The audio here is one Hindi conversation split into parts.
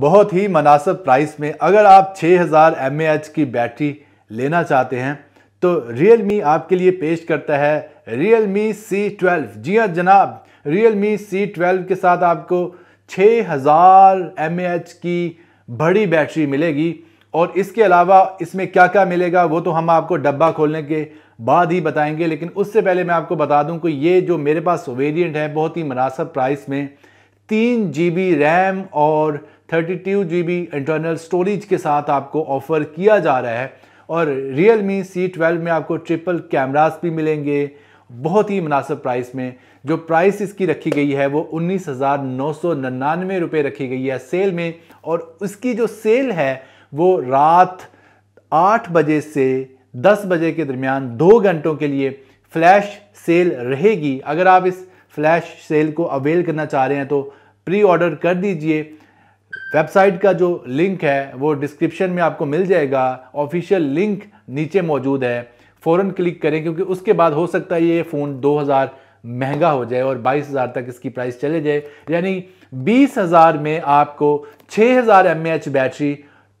बहुत ही मुनासब प्राइस में अगर आप 6000 हज़ार की बैटरी लेना चाहते हैं तो रियल मी आपके लिए पेश करता है रियल मी सी ट्वेल्व जी हाँ जनाब रियल मी सी ट्वेल्व के साथ आपको 6000 हज़ार की बड़ी बैटरी मिलेगी और इसके अलावा इसमें क्या क्या मिलेगा वो तो हम आपको डब्बा खोलने के बाद ही बताएंगे लेकिन उससे पहले मैं आपको बता दूं कि ये जो मेरे पास वेरिएंट है बहुत ही मुनासब प्राइस में तीन जी बी रैम और thirty two G B internal storage के साथ आपको ऑफर किया जा रहा है और रियल मी सी ट्वेल्व में आपको ट्रिपल कैमराज भी मिलेंगे बहुत ही मुनासिब प्राइस में जो प्राइस इसकी रखी गई है वो उन्नीस हज़ार नौ सौ निन्यानवे रुपये रखी गई है सेल में और उसकी जो सेल है वो रात आठ बजे से दस बजे के दरमियान दो घंटों के लिए फ्लैश सेल रहेगी अगर आप इस फ्लैश सेल को अवेल करना चाह रहे हैं तो प्री ऑर्डर कर दीजिए वेबसाइट का जो लिंक है वो डिस्क्रिप्शन में आपको मिल जाएगा ऑफिशियल लिंक नीचे मौजूद है फ़ौरन क्लिक करें क्योंकि उसके बाद हो सकता है ये फ़ोन 2000 महंगा हो जाए और 22000 तक इसकी प्राइस चले जाए यानी 20000 में आपको 6000 हज़ार बैटरी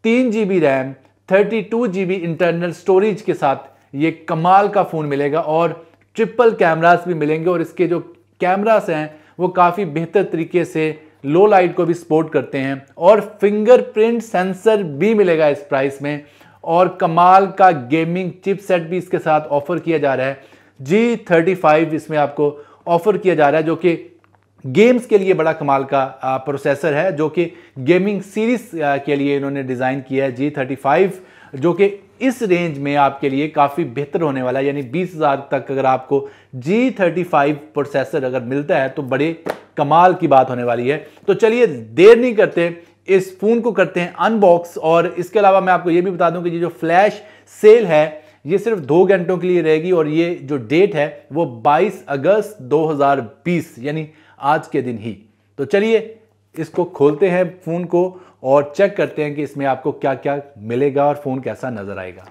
तीन G B RAM thirty two G B internal storage के साथ ये कमाल का फ़ोन मिलेगा और ट्रिपल कैमरास भी मिलेंगे और इसके जो कैमरास हैं वो काफ़ी बेहतर तरीके से लो लाइट को भी सपोर्ट करते हैं और फिंगरप्रिंट सेंसर भी मिलेगा इस प्राइस में और कमाल का गेमिंग चिपसेट भी इसके साथ ऑफर किया जा रहा है जी थर्टी फाइव इसमें आपको ऑफर किया जा रहा है जो कि गेम्स के लिए बड़ा कमाल का प्रोसेसर है जो कि गेमिंग सीरीज के लिए इन्होंने डिज़ाइन किया है जी थर्टी फाइव जो कि इस रेंज में आपके लिए काफ़ी बेहतर होने वाला है यानी बीस हज़ार तक अगर आपको जी थर्टी फाइव प्रोसेसर अगर मिलता है तो बड़े कमाल की बात होने वाली है तो चलिए देर नहीं करते इस फ़ोन को करते हैं अनबॉक्स और इसके अलावा मैं आपको यह भी बता दूं कि ये जो फ्लैश सेल है ये सिर्फ दो घंटों के लिए रहेगी और ये जो डेट है वो 22 अगस्त 2020 यानी आज के दिन ही तो चलिए इसको खोलते हैं फ़ोन को और चेक करते हैं कि इसमें आपको क्या क्या मिलेगा और फ़ोन कैसा नज़र आएगा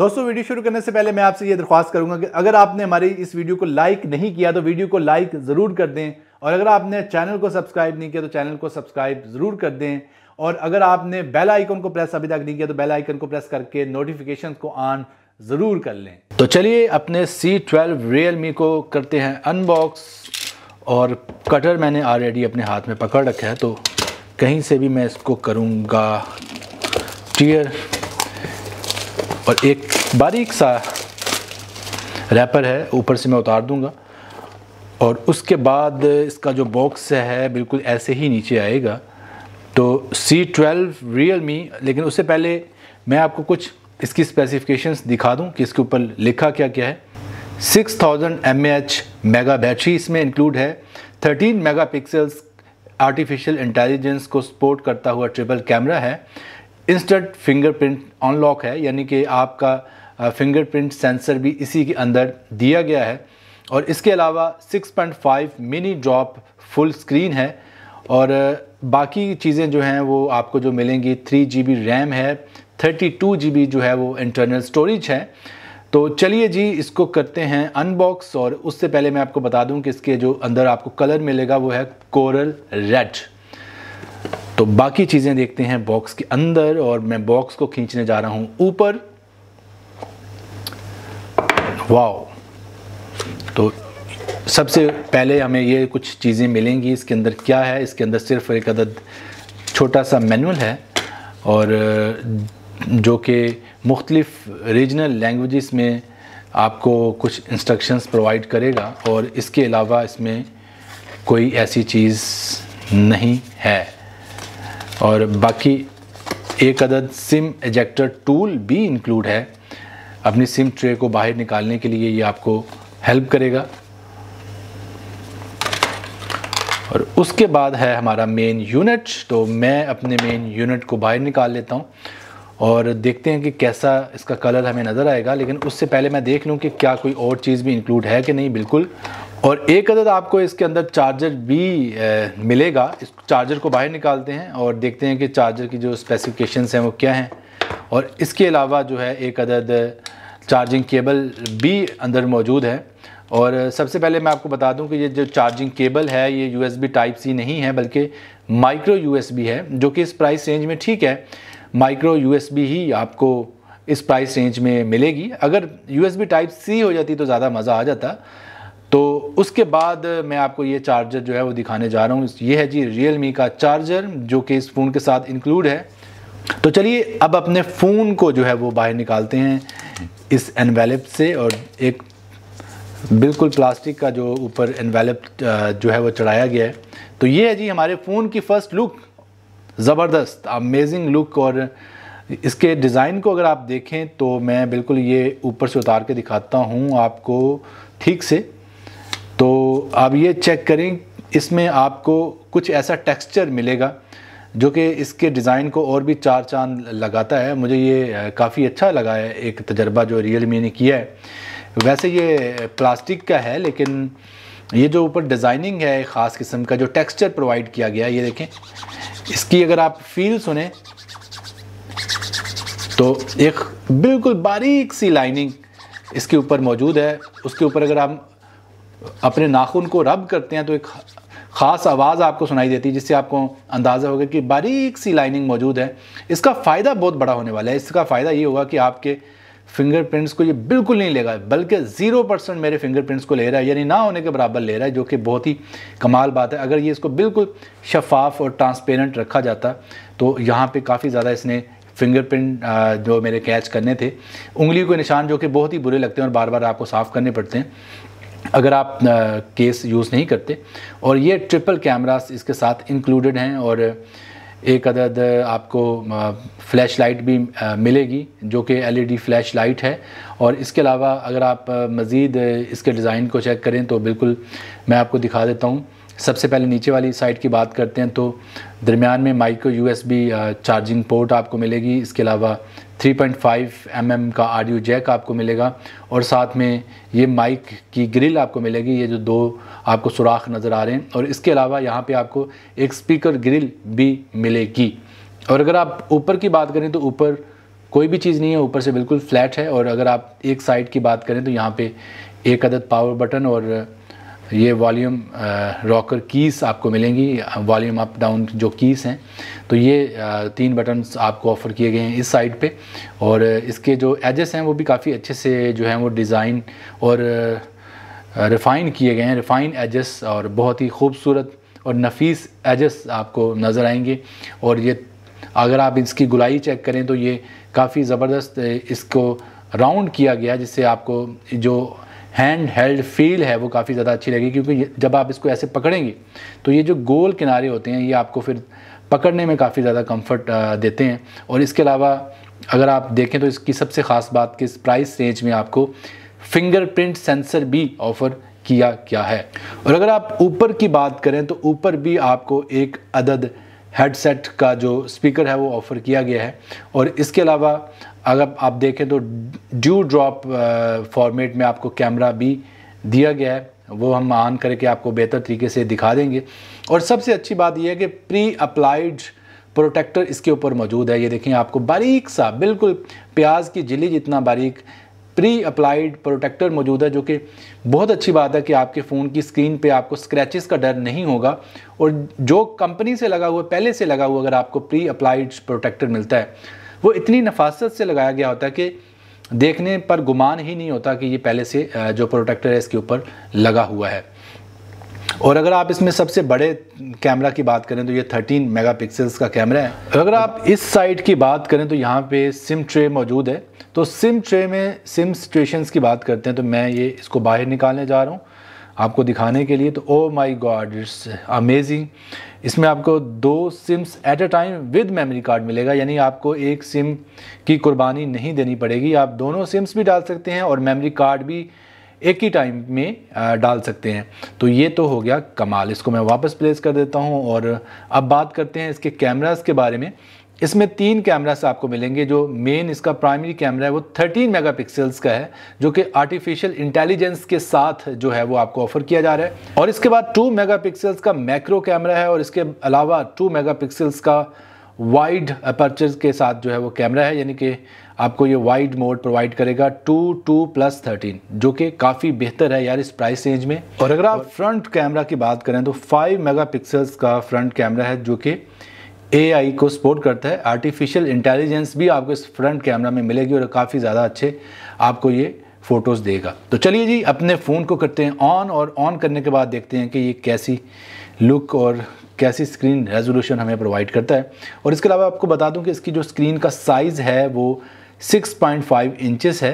दोस्तों वीडियो शुरू करने से पहले मैं आपसे ये दरख्वास्त करूंगा कि अगर आपने हमारी इस वीडियो को लाइक नहीं किया तो वीडियो को लाइक ज़रूर कर दें और अगर आपने चैनल को सब्सक्राइब नहीं किया तो चैनल को सब्सक्राइब ज़रूर कर दें और अगर आपने बेल आइकन को प्रेस अभी तक नहीं किया तो बेल आइकन को प्रेस करके नोटिफिकेशन को ऑन ज़रूर कर लें तो चलिए अपने सी ट्वेल्व रियल को करते हैं अनबॉक्स और कटर मैंने ऑलरेडी अपने हाथ में पकड़ रखा है तो कहीं से भी मैं इसको करूँगा टीयर और एक बारीक सा रैपर है ऊपर से मैं उतार दूंगा और उसके बाद इसका जो बॉक्स है बिल्कुल ऐसे ही नीचे आएगा तो सी ट्वेल्व रियल मी लेकिन उससे पहले मैं आपको कुछ इसकी स्पेसिफिकेशंस दिखा दूं कि इसके ऊपर लिखा क्या क्या है 6000 थाउजेंड मेगा बैटरी इसमें इंक्लूड है 13 मेगापिक्सल्स आर्टिफिशियल इंटेलिजेंस को सपोर्ट करता हुआ ट्रिपल कैमरा है इंस्टेंट फिंगरप्रिंट अनलॉक है यानी कि आपका फिंगरप्रिंट सेंसर भी इसी के अंदर दिया गया है और इसके अलावा 6.5 मिनी ड्रॉप फुल स्क्रीन है और बाकी चीज़ें जो हैं वो आपको जो मिलेंगी थ्री जी बी रैम है थर्टी टू जी बी जो है वो इंटरनल स्टोरेज है तो चलिए जी इसको करते हैं अनबॉक्स और उससे पहले मैं आपको बता दूं कि इसके जो अंदर आपको कलर मिलेगा वो है कोरल रेड तो बाकी चीज़ें देखते हैं बॉक्स के अंदर और मैं बॉक्स को खींचने जा रहा हूँ ऊपर वाओ तो सबसे पहले हमें ये कुछ चीज़ें मिलेंगी इसके अंदर क्या है इसके अंदर सिर्फ एक अदद छोटा सा मैनुअल है और जो कि मुख्तलिफ़ रीजनल लैंग्वेजेस में आपको कुछ इंस्ट्रक्शंस प्रोवाइड करेगा और इसके अलावा इसमें कोई ऐसी चीज़ नहीं है और बाकी एक अदद सिम एजेक्टर टूल भी इंक्लूड है अपनी सिम ट्रे को बाहर निकालने के लिए ये आपको हेल्प करेगा और उसके बाद है हमारा मेन यूनिट तो मैं अपने मेन यूनिट को बाहर निकाल लेता हूँ और देखते हैं कि कैसा इसका कलर हमें नज़र आएगा लेकिन उससे पहले मैं देख लूँ कि क्या कोई और चीज़ भी इंक्लूड है कि नहीं बिल्कुल और एक अदद आपको इसके अंदर चार्जर भी ए, मिलेगा इस चार्जर को बाहर निकालते हैं और देखते हैं कि चार्जर की जो स्पेसिफिकेशंस हैं वो क्या हैं और इसके अलावा जो है एक अदद चार्जिंग केबल भी अंदर मौजूद है और सबसे पहले मैं आपको बता दूं कि ये जो चार्जिंग केबल है ये यू टाइप सी नहीं है बल्कि माइक्रो यू है जो कि इस प्राइस रेंज में ठीक है माइक्रो यू ही आपको इस प्राइस रेंज में मिलेगी अगर यू टाइप सी हो जाती तो ज़्यादा मज़ा आ जाता तो उसके बाद मैं आपको ये चार्जर जो है वो दिखाने जा रहा हूँ ये है जी रियल का चार्जर जो कि इस फ़ोन के साथ इंक्लूड है तो चलिए अब अपने फ़ोन को जो है वो बाहर निकालते हैं इस एनवेलप से और एक बिल्कुल प्लास्टिक का जो ऊपर एनवेलप जो है वो चढ़ाया गया है तो ये है जी हमारे फ़ोन की फ़र्स्ट लुक ज़बरदस्त अमेजिंग लुक और इसके डिज़ाइन को अगर आप देखें तो मैं बिल्कुल ये ऊपर से उतार के दिखाता हूँ आपको ठीक से तो आप ये चेक करें इसमें आपको कुछ ऐसा टेक्सचर मिलेगा जो कि इसके डिज़ाइन को और भी चार चांद लगाता है मुझे ये काफ़ी अच्छा लगा है एक तजर्बा जो रियल मी ने किया है वैसे ये प्लास्टिक का है लेकिन ये जो ऊपर डिज़ाइनिंग है ख़ास किस्म का जो टेक्सचर प्रोवाइड किया गया है ये देखें इसकी अगर आप फील सुने तो एक बिल्कुल बारीक सी लाइनिंग इसके ऊपर मौजूद है उसके ऊपर अगर आप अपने नाखून को रब करते हैं तो एक ख़ास आवाज़ आपको सुनाई देती है जिससे आपको अंदाज़ा होगा कि बारीक सी लाइनिंग मौजूद है इसका फ़ायदा बहुत बड़ा होने वाला है इसका फ़ायदा ये होगा कि आपके फिंगरप्रिंट्स को ये बिल्कुल नहीं लेगा बल्कि ज़ीरो परसेंट मेरे फिंगरप्रिंट्स को ले रहा है यानी ना होने के बराबर ले रहा है जो कि बहुत ही कमाल बात है अगर ये इसको बिल्कुल शफाफ और ट्रांसपेरेंट रखा जाता तो यहाँ पर काफ़ी ज़्यादा इसने फिंगरप्रिंट जो मेरे कैच करने थे उंगली के निशान जो कि बहुत ही बुरे लगते हैं और बार बार आपको साफ़ करने पड़ते हैं अगर आप केस यूज़ नहीं करते और ये ट्रिपल कैमरास इसके साथ इंक्लूडेड हैं और एक अदद आपको फ्लैश लाइट भी मिलेगी जो कि एलईडी फ्लैश लाइट है और इसके अलावा अगर आप मज़ीद इसके डिज़ाइन को चेक करें तो बिल्कुल मैं आपको दिखा देता हूँ सबसे पहले नीचे वाली साइड की बात करते हैं तो दरमियान में माइक्रो यू चार्जिंग पोर्ट आपको मिलेगी इसके अलावा 3.5 पॉइंट mm का ऑडियो जैक आपको मिलेगा और साथ में ये माइक की ग्रिल आपको मिलेगी ये जो दो आपको सुराख नज़र आ रहे हैं और इसके अलावा यहाँ पे आपको एक स्पीकर ग्रिल भी मिलेगी और अगर आप ऊपर की बात करें तो ऊपर कोई भी चीज़ नहीं है ऊपर से बिल्कुल फ्लैट है और अगर आप एक साइड की बात करें तो यहाँ पे एक अदद पावर बटन और ये वॉल्यूम रॉकर कीस आपको मिलेंगी वॉल्यूम अप डाउन जो कीस हैं तो ये तीन बटन्स आपको ऑफ़र किए गए हैं इस साइड पे और इसके जो एजेस हैं वो भी काफ़ी अच्छे से जो हैं वो डिज़ाइन और रिफ़ाइन किए गए हैं रिफ़ाइन एजेस और बहुत ही खूबसूरत और नफीस एजेस आपको नज़र आएंगे और ये अगर आप इसकी गुलाई चेक करें तो ये काफ़ी ज़बरदस्त इसको राउंड किया गया जिससे आपको जो हैंड हेल्ड फील है वो काफ़ी ज़्यादा अच्छी लगेगी क्योंकि जब आप इसको ऐसे पकड़ेंगे तो ये जो गोल किनारे होते हैं ये आपको फिर पकड़ने में काफ़ी ज़्यादा कंफर्ट देते हैं और इसके अलावा अगर आप देखें तो इसकी सबसे ख़ास बात कि इस प्राइस रेंज में आपको फिंगरप्रिंट सेंसर भी ऑफ़र किया क्या है और अगर आप ऊपर की बात करें तो ऊपर भी आपको एक अदद हेडसेट का जो स्पीकर है वो ऑफ़र किया गया है और इसके अलावा अगर आप देखें तो ड्यू ड्रॉप फॉर्मेट में आपको कैमरा भी दिया गया है वो हम ऑन करके आपको बेहतर तरीके से दिखा देंगे और सबसे अच्छी बात यह है कि प्री अप्लाइड प्रोटेक्टर इसके ऊपर मौजूद है ये देखें आपको बारीक सा बिल्कुल प्याज की जिली जितना बारीक प्री अप्लाइड प्रोटेक्टर मौजूद है जो कि बहुत अच्छी बात है कि आपके फ़ोन की स्क्रीन पे आपको स्क्रैचेस का डर नहीं होगा और जो कंपनी से लगा हुआ पहले से लगा हुआ अगर आपको प्री अप्लाइड प्रोटेक्टर मिलता है वो इतनी नफासत से लगाया गया होता है कि देखने पर गुमान ही नहीं होता कि ये पहले से जो प्रोटेक्टर है इसके ऊपर लगा हुआ है और अगर आप इसमें सबसे बड़े कैमरा की बात करें तो ये 13 मेगापिक्सल्स का कैमरा है अगर आप इस साइड की बात करें तो यहाँ पे सिम ट्रे मौजूद है तो सिम ट्रे में सिम सिचुएशंस की बात करते हैं तो मैं ये इसको बाहर निकालने जा रहा हूँ आपको दिखाने के लिए तो oh my god it's amazing इसमें आपको दो SIMs at a time with memory card मिलेगा यानी आपको एक सिम की कुर्बानी नहीं देनी पड़ेगी आप दोनों सिम्स भी डाल सकते हैं और मेमोरी कार्ड भी एक ही टाइम में डाल सकते हैं तो ये तो हो गया कमाल इसको मैं वापस प्लेस कर देता हूँ और अब बात करते हैं इसके कैमराज के बारे में इसमें तीन कैमरास आपको मिलेंगे जो मेन इसका प्राइमरी कैमरा है वो 13 मेगापिक्सल्स का है जो कि आर्टिफिशियल इंटेलिजेंस के साथ जो है वो आपको ऑफर किया जा रहा है और इसके बाद 2 मेगापिक्सल्स का मैक्रो कैमरा है और इसके अलावा 2 मेगापिक्सल्स का वाइड अपर्चर के साथ जो है वो कैमरा है यानी कि आपको ये वाइड मोड प्रोवाइड करेगा टू टू प्लस थर्टीन जो कि काफ़ी बेहतर है यार इस प्राइस रेंज में और अगर आप फ्रंट कैमरा की बात करें तो फाइव मेगा का फ्रंट कैमरा है जो कि ए को सपोर्ट करता है आर्टिफिशियल इंटेलिजेंस भी आपको इस फ्रंट कैमरा में मिलेगी और काफ़ी ज़्यादा अच्छे आपको ये फ़ोटोज़ देगा तो चलिए जी अपने फ़ोन को करते हैं ऑन और ऑन करने के बाद देखते हैं कि ये कैसी लुक और कैसी स्क्रीन रेजोल्यूशन हमें प्रोवाइड करता है और इसके अलावा आपको बता दूं कि इसकी जो स्क्रीन का साइज़ है वो 6.5 इंचेस है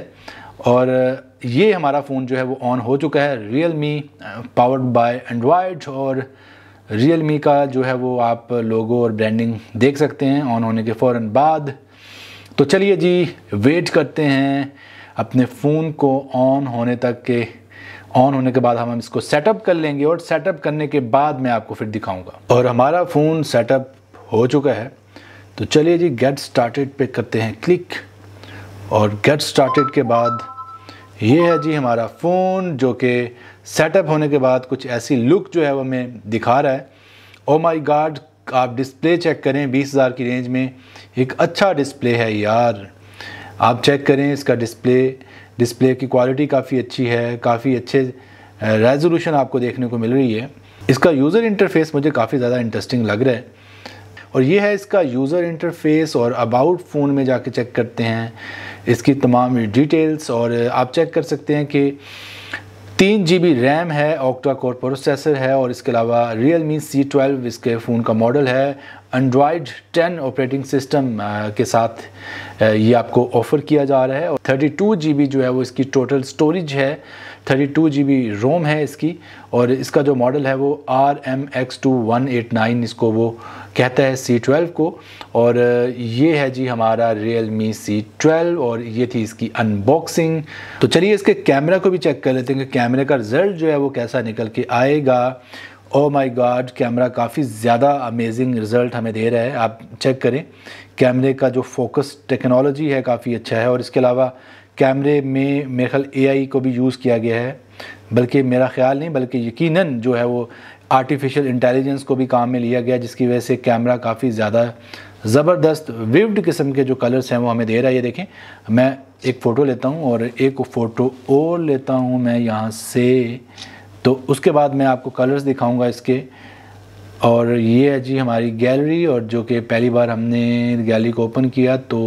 और ये हमारा फ़ोन जो है वो ऑन हो चुका है Realme powered by Android और रियल मी का जो है वो आप लोगो और ब्रांडिंग देख सकते हैं ऑन होने के फ़ौर बाद तो चलिए जी वेट करते हैं अपने फ़ोन को ऑन होने तक के ऑन होने के बाद हम इसको सेटअप कर लेंगे और सेटअप करने के बाद मैं आपको फिर दिखाऊंगा और हमारा फ़ोन सेटअप हो चुका है तो चलिए जी गेट स्टार्टेड पे करते हैं क्लिक और गेट स्टार्टेड के बाद ये है जी हमारा फ़ोन जो कि सेटअप होने के बाद कुछ ऐसी लुक जो है वो हमें दिखा रहा है ओ माई गार्ड आप डिस्प्ले चेक करें बीस हज़ार की रेंज में एक अच्छा डिस्प्ले है यार आप चेक करें इसका डिस्प्ले डिस्प्ले की क्वालिटी काफ़ी अच्छी है काफ़ी अच्छे रेजोल्यूशन आपको देखने को मिल रही है इसका यूज़र इंटरफेस मुझे काफ़ी ज़्यादा इंटरेस्टिंग लग रहा है और ये है इसका यूज़र इंटरफेस और अबाउट फ़ोन में जाके चेक करते हैं इसकी तमाम डिटेल्स और आप चेक कर सकते हैं कि तीन जी बी रैम है ऑक्टा कोर प्रोसेसर है और इसके अलावा रियल मी सी ट्वेल्व इसके फ़ोन का मॉडल है एंड्रॉयड 10 ऑपरेटिंग सिस्टम के साथ ये आपको ऑफ़र किया जा रहा है और थर्टी टू जी बी जो है वो इसकी टोटल स्टोरेज है thirty two G B ROM है इसकी और इसका जो मॉडल है वो R M X two one eight nine इसको वो कहता है सी ट्वेल्व को और ये है जी हमारा रियल मी सी ट्वेल्व और ये थी इसकी अनबॉक्सिंग तो चलिए इसके कैमरा को भी चेक कर लेते हैं कि कैमरे का रिजल्ट जो है वो कैसा निकल के आएगा ओ माई गॉड कैमरा काफ़ी ज़्यादा अमेजिंग रिज़ल्ट हमें दे रहा है आप चेक करें कैमरे का जो फोकस टेक्नोलॉजी है काफ़ी अच्छा है और इसके अलावा कैमरे में मेरे ख्याल ए को भी यूज़ किया गया है बल्कि मेरा ख्याल नहीं बल्कि यकीनन जो है वो आर्टिफिशियल इंटेलिजेंस को भी काम में लिया गया जिसकी वजह से कैमरा काफ़ी ज़्यादा ज़बरदस्त विव्ड किस्म के जो कलर्स हैं वो हमें दे रहा है ये देखें मैं एक फ़ोटो लेता हूँ और एक फ़ोटो और लेता हूँ मैं यहाँ से तो उसके बाद मैं आपको कलर्स दिखाऊँगा इसके और ये है जी हमारी गैलरी और जो कि पहली बार हमने गैलरी को ओपन किया तो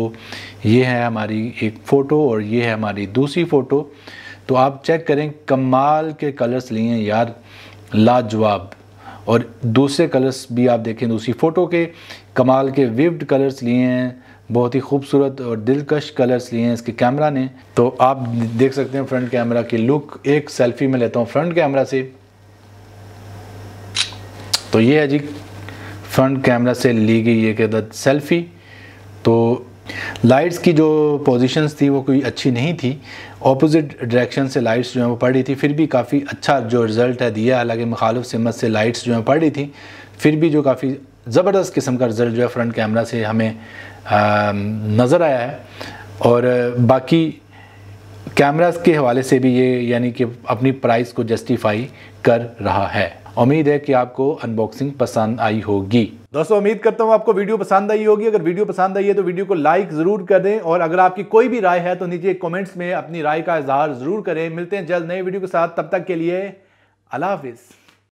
ये है हमारी एक फ़ोटो और ये है हमारी दूसरी फ़ोटो तो आप चेक करें कमाल के कलर्स लिए हैं यार लाजवाब और दूसरे कलर्स भी आप देखें दूसरी फ़ोटो के कमाल के विव्ड कलर्स लिए हैं बहुत ही खूबसूरत और दिलकश कलर्स लिए हैं इसके कैमरा ने तो आप देख सकते हैं फ्रंट कैमरा की लुक एक सेल्फी में लेता हूँ फ्रंट कैमरा से तो ये है जी फ्रंट कैमरा से ली गई एक सेल्फ़ी तो लाइट्स की जो पोजीशंस थी वो कोई अच्छी नहीं थी ऑपोजिट डायरेक्शन से लाइट्स जो है वो पड़ रही थी फिर भी काफ़ी अच्छा जो रिज़ल्ट है दिया हालांकि मुखालफ सिमत से लाइट्स जो है पड़ रही थी फिर भी जो काफ़ी ज़बरदस्त किस्म का रिज़ल्ट जो है फ्रंट कैमरा से हमें नज़र आया है और बाकी कैमरास के हवाले से भी ये यानी कि अपनी प्राइस को जस्टिफाई कर रहा है उम्मीद है कि आपको अनबॉक्सिंग पसंद आई होगी दोस्तों उम्मीद करता हूँ आपको वीडियो पसंद आई होगी अगर वीडियो पसंद आई है तो वीडियो को लाइक ज़रूर कर दें और अगर आपकी कोई भी राय है तो नीचे कमेंट्स में अपनी राय का इजहार ज़रूर करें मिलते हैं जल्द नए वीडियो के साथ तब तक के लिए अला हाफिज़